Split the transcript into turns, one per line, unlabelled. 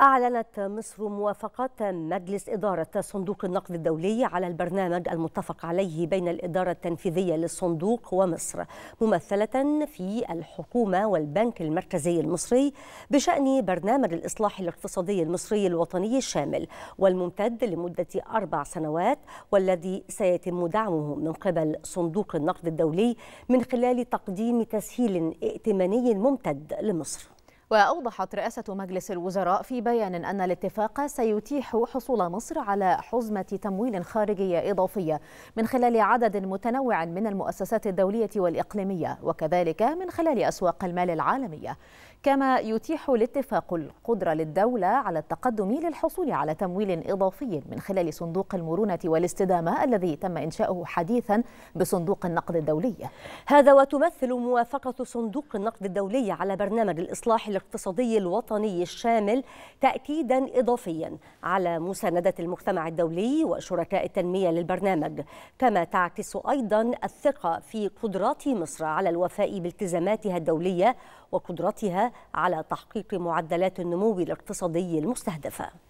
أعلنت مصر موافقة مجلس إدارة صندوق النقد الدولي على البرنامج المتفق عليه بين الإدارة التنفيذية للصندوق ومصر ممثلة في الحكومة والبنك المركزي المصري بشأن برنامج الإصلاح الاقتصادي المصري الوطني الشامل والممتد لمدة أربع سنوات والذي سيتم دعمه من قبل صندوق النقد الدولي من خلال تقديم تسهيل ائتماني ممتد لمصر وأوضحت رئاسة مجلس الوزراء
في بيان أن الاتفاق سيتيح حصول مصر على حزمة تمويل خارجية إضافية من خلال عدد متنوع من المؤسسات الدولية والإقليمية وكذلك من خلال أسواق المال العالمية كما يتيح الاتفاق القدرة للدولة على التقدم للحصول على تمويل إضافي من خلال صندوق المرونة والاستدامة الذي تم إنشاؤه
حديثا بصندوق النقد الدولي هذا وتمثل موافقة صندوق النقد الدولي على برنامج الإصلاح الاقتصادي الوطني الشامل تأكيدا إضافيا على مساندة المجتمع الدولي وشركاء التنمية للبرنامج كما تعكس أيضا الثقة في قدرات مصر على الوفاء بالتزاماتها الدولية وقدرتها على تحقيق معدلات النمو الاقتصادي المستهدفه